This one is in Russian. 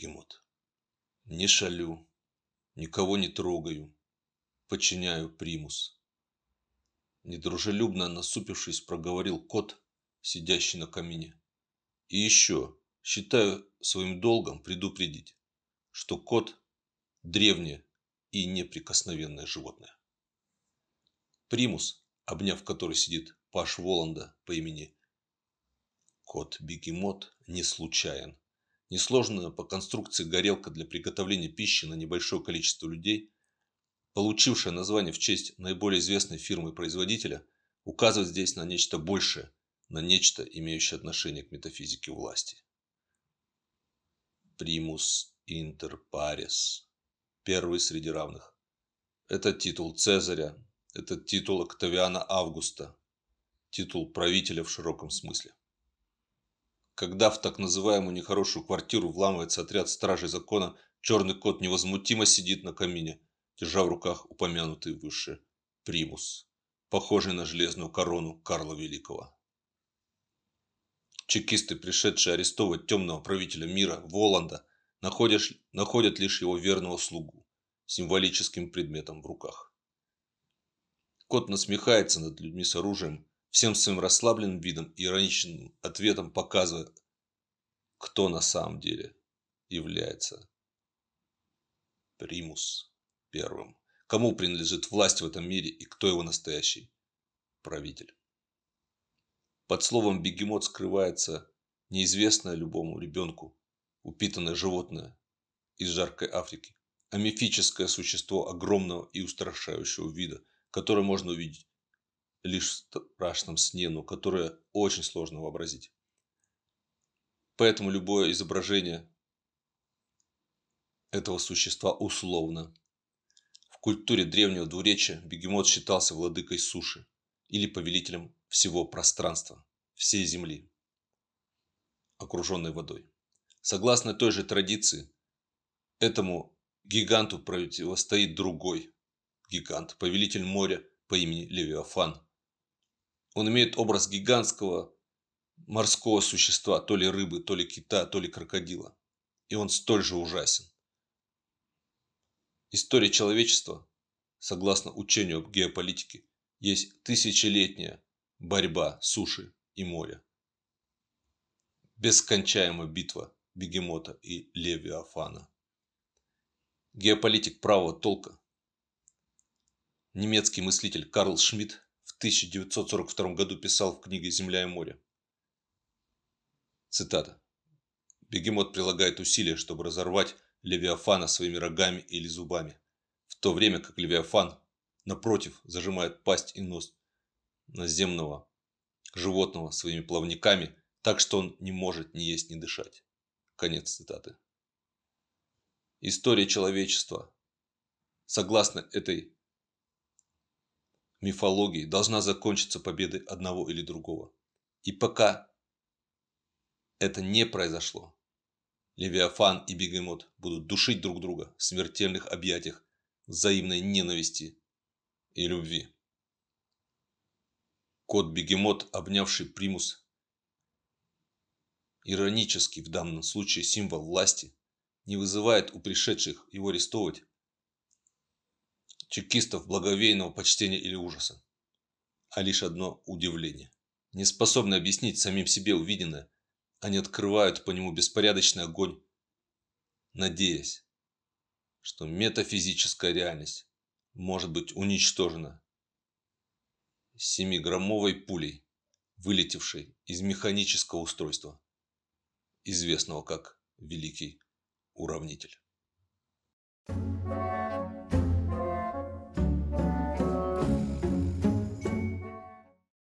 бегемот. Не шалю, никого не трогаю, подчиняю примус. Недружелюбно насупившись, проговорил кот, сидящий на камине. И еще, считаю своим долгом предупредить, что кот – древнее и неприкосновенное животное. Примус, обняв который сидит Паш Воланда по имени Кот-бегемот, не случайен несложная по конструкции горелка для приготовления пищи на небольшое количество людей, получившая название в честь наиболее известной фирмы-производителя, указывает здесь на нечто большее, на нечто, имеющее отношение к метафизике власти. Примус интер парис. Первый среди равных. Это титул Цезаря, это титул Октавиана Августа, титул правителя в широком смысле когда в так называемую нехорошую квартиру вламывается отряд стражей закона, черный кот невозмутимо сидит на камине, держа в руках упомянутый выше примус, похожий на железную корону Карла Великого. Чекисты, пришедшие арестовывать темного правителя мира Воланда, находишь, находят лишь его верного слугу, символическим предметом в руках. Кот насмехается над людьми с оружием, всем своим расслабленным видом и ироничным ответом показывая, кто на самом деле является примус первым. Кому принадлежит власть в этом мире и кто его настоящий правитель. Под словом «бегемот» скрывается неизвестное любому ребенку упитанное животное из жаркой Африки, а мифическое существо огромного и устрашающего вида, которое можно увидеть лишь в страшном сне, но которое очень сложно вообразить. Поэтому любое изображение этого существа условно. В культуре древнего двуречия бегемот считался владыкой суши или повелителем всего пространства, всей земли, окруженной водой. Согласно той же традиции, этому гиганту противостоит другой гигант, повелитель моря по имени Левиафан, он имеет образ гигантского морского существа, то ли рыбы, то ли кита, то ли крокодила. И он столь же ужасен. История человечества, согласно учению об геополитике, есть тысячелетняя борьба суши и моря. Бескончаемая битва бегемота и левиафана. Геополитик правого толка, немецкий мыслитель Карл Шмидт 1942 году писал в книге «Земля и море». Цитата. «Бегемот прилагает усилия, чтобы разорвать Левиафана своими рогами или зубами, в то время как Левиафан, напротив, зажимает пасть и нос наземного животного своими плавниками, так что он не может ни есть, ни дышать». Конец цитаты. История человечества, согласно этой мифологии должна закончиться победой одного или другого. И пока это не произошло, Левиафан и Бегемот будут душить друг друга в смертельных объятиях взаимной ненависти и любви. Кот-бегемот, обнявший примус, иронический в данном случае символ власти, не вызывает у пришедших его арестовывать чекистов благовейного почтения или ужаса, а лишь одно удивление. Не способны объяснить самим себе увиденное, они открывают по нему беспорядочный огонь, надеясь, что метафизическая реальность может быть уничтожена семиграммовой пулей, вылетевшей из механического устройства, известного как Великий Уравнитель.